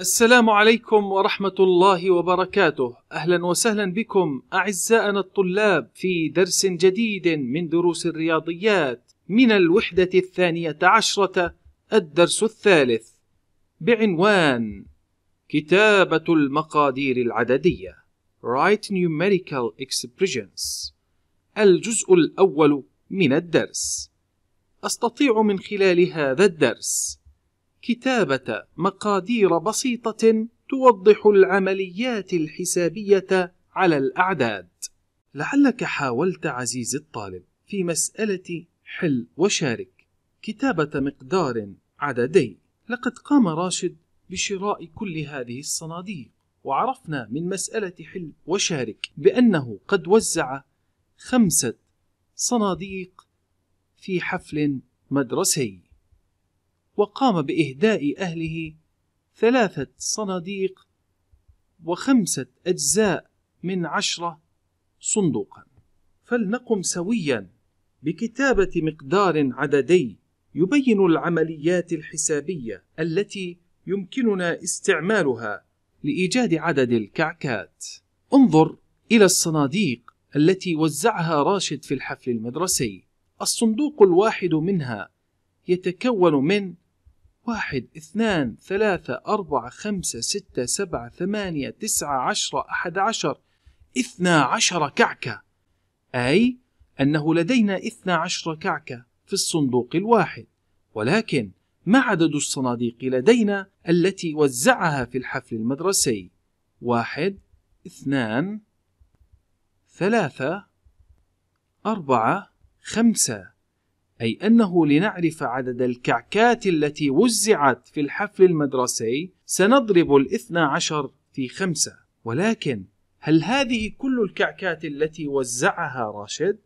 السلام عليكم ورحمة الله وبركاته، أهلا وسهلا بكم أعزائنا الطلاب في درس جديد من دروس الرياضيات من الوحدة الثانية عشرة الدرس الثالث بعنوان كتابة المقادير العددية Write Numerical Expressions الجزء الأول من الدرس أستطيع من خلال هذا الدرس كتابة مقادير بسيطة توضح العمليات الحسابية على الأعداد. لعلك حاولت عزيزي الطالب في مسألة حل وشارك كتابة مقدار عددي. لقد قام راشد بشراء كل هذه الصناديق، وعرفنا من مسألة حل وشارك بأنه قد وزع خمسة صناديق في حفل مدرسي. وقام بإهداء أهله ثلاثة صناديق وخمسة أجزاء من عشرة صندوقا فلنقم سويا بكتابة مقدار عددي يبين العمليات الحسابية التي يمكننا استعمالها لإيجاد عدد الكعكات. انظر إلى الصناديق التي وزعها راشد في الحفل المدرسي. الصندوق الواحد منها يتكون من واحد اثنان ثلاثة أربعة خمسة ستة سبعة ثمانية تسعة عشرة أحد عشر اثنا عشر كعكة أي أنه لدينا اثنا عشر كعكة في الصندوق الواحد ولكن ما عدد الصناديق لدينا التي وزعها في الحفل المدرسي واحد اثنان ثلاثة أربعة خمسة أي أنه لنعرف عدد الكعكات التي وزعت في الحفل المدرسي سنضرب الاثنى عشر في خمسة ولكن هل هذه كل الكعكات التي وزعها راشد؟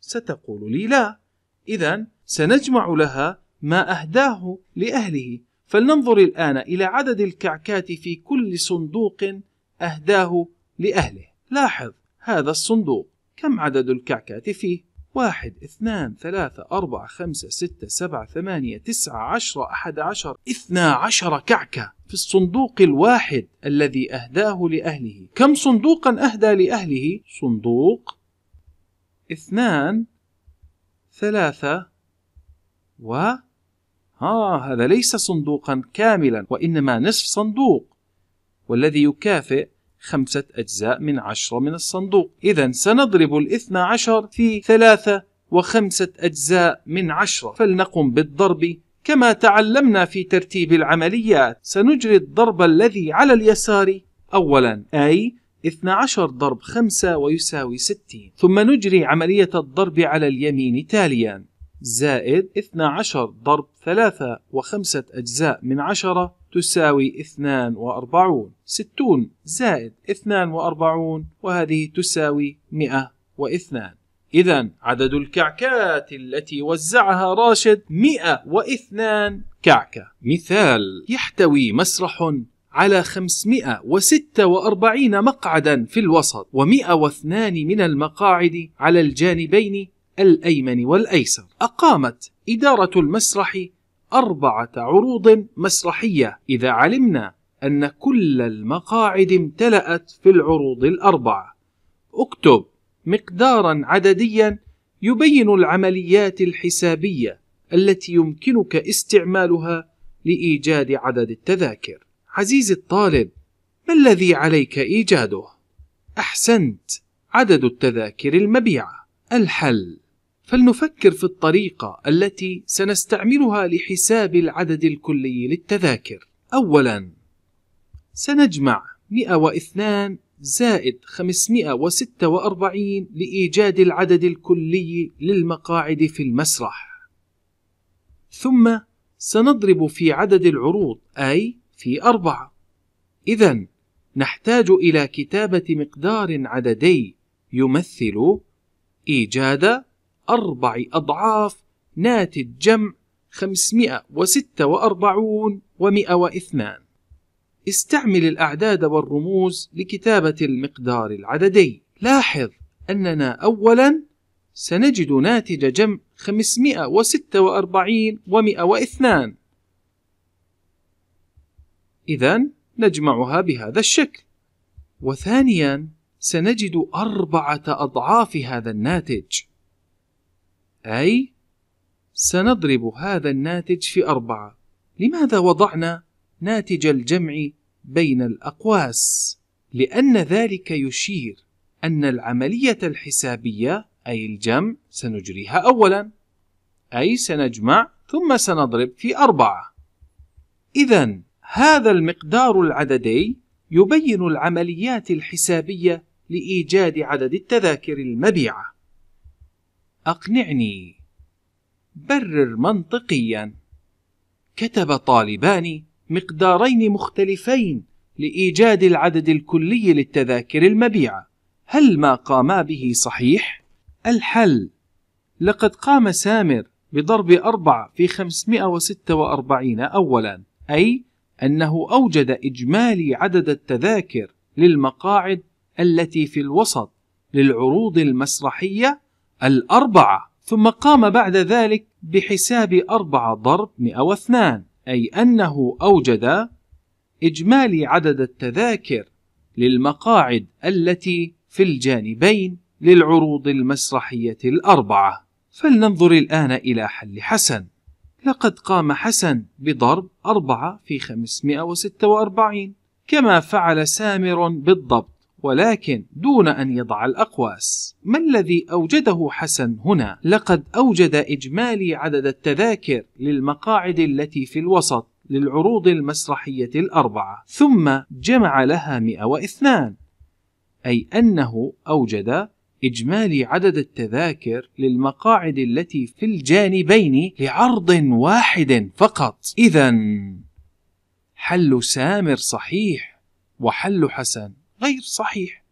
ستقول لي لا إذا سنجمع لها ما أهداه لأهله فلننظر الآن إلى عدد الكعكات في كل صندوق أهداه لأهله لاحظ هذا الصندوق كم عدد الكعكات فيه؟ واحد اثنان ثلاثة أربعة خمسة ستة سبعة ثمانية تسعة عشرة أحد عشر اثنا عشر كعكة في الصندوق الواحد الذي أهداه لأهله كم صندوقا أهدى لأهله صندوق اثنان ثلاثة و ها هذا ليس صندوقا كاملا وإنما نصف صندوق والذي يكافئ خمسة أجزاء من عشرة من الصندوق إذا سنضرب الاثنى عشر في ثلاثة وخمسة أجزاء من عشرة فلنقم بالضرب كما تعلمنا في ترتيب العمليات سنجري الضرب الذي على اليسار أولا أي 12 ضرب 5 ويساوي 60 ثم نجري عملية الضرب على اليمين تاليا زائد 12 ضرب 3 و5 أجزاء من 10 تساوي 42 60 زائد 42 وهذه تساوي 102 إذا عدد الكعكات التي وزعها راشد 102 كعكة مثال يحتوي مسرح على 546 مقعدا في الوسط و102 من المقاعد على الجانبين الأيمن والأيسر أقامت إدارة المسرح أربعة عروض مسرحية إذا علمنا أن كل المقاعد امتلأت في العروض الأربعة اكتب مقدارا عدديا يبين العمليات الحسابية التي يمكنك استعمالها لإيجاد عدد التذاكر عزيزي الطالب ما الذي عليك إيجاده؟ أحسنت عدد التذاكر المبيعة الحل فلنفكر في الطريقة التي سنستعملها لحساب العدد الكلي للتذاكر. أولاً، سنجمع 102 زائد 546 لإيجاد العدد الكلي للمقاعد في المسرح. ثم سنضرب في عدد العروض أي في أربعة. إذا نحتاج إلى كتابة مقدار عددي يمثل إيجاد أربع أضعاف ناتج جمع 546 و102 استعمل الأعداد والرموز لكتابة المقدار العددي لاحظ أننا أولا سنجد ناتج جمع 546 و102 إذا نجمعها بهذا الشكل وثانيا سنجد أربعة أضعاف هذا الناتج أي سنضرب هذا الناتج في أربعة لماذا وضعنا ناتج الجمع بين الأقواس؟ لأن ذلك يشير أن العملية الحسابية أي الجمع سنجريها أولا أي سنجمع ثم سنضرب في أربعة إذا هذا المقدار العددي يبين العمليات الحسابية لإيجاد عدد التذاكر المبيعة أقنعني برر منطقيا كتب طالبان مقدارين مختلفين لإيجاد العدد الكلي للتذاكر المبيعة هل ما قاما به صحيح؟ الحل لقد قام سامر بضرب أربعة في 546 أولا أي أنه أوجد إجمالي عدد التذاكر للمقاعد التي في الوسط للعروض المسرحية الأربعة ثم قام بعد ذلك بحساب أربعة ضرب 102 أي أنه أوجد إجمالي عدد التذاكر للمقاعد التي في الجانبين للعروض المسرحية الأربعة فلننظر الآن إلى حل حسن لقد قام حسن بضرب 4 في 546 كما فعل سامر بالضبط ولكن دون أن يضع الأقواس ما الذي أوجده حسن هنا؟ لقد أوجد إجمالي عدد التذاكر للمقاعد التي في الوسط للعروض المسرحية الأربعة ثم جمع لها 102 أي أنه أوجد إجمالي عدد التذاكر للمقاعد التي في الجانبين لعرض واحد فقط إذا حل سامر صحيح وحل حسن غير صحيح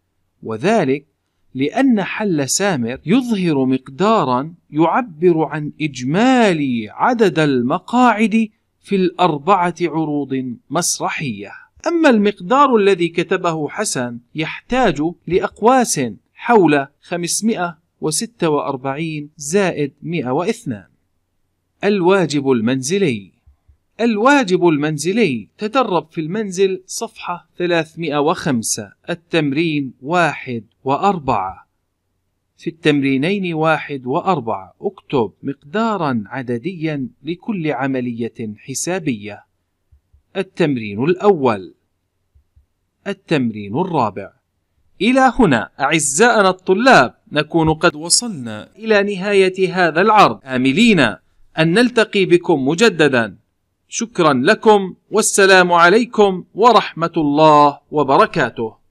وذلك لأن حل سامر يظهر مقدارا يعبر عن إجمالي عدد المقاعد في الأربعة عروض مسرحية أما المقدار الذي كتبه حسن يحتاج لأقواس حول 546 زائد 102 الواجب المنزلي الواجب المنزلي تدرب في المنزل صفحة 305 التمرين واحد وأربعة في التمرينين واحد وأربعة اكتب مقدارا عدديا لكل عملية حسابية التمرين الأول التمرين الرابع إلى هنا أعزائنا الطلاب نكون قد وصلنا إلى نهاية هذا العرض آملين أن نلتقي بكم مجدداً شكرا لكم والسلام عليكم ورحمه الله وبركاته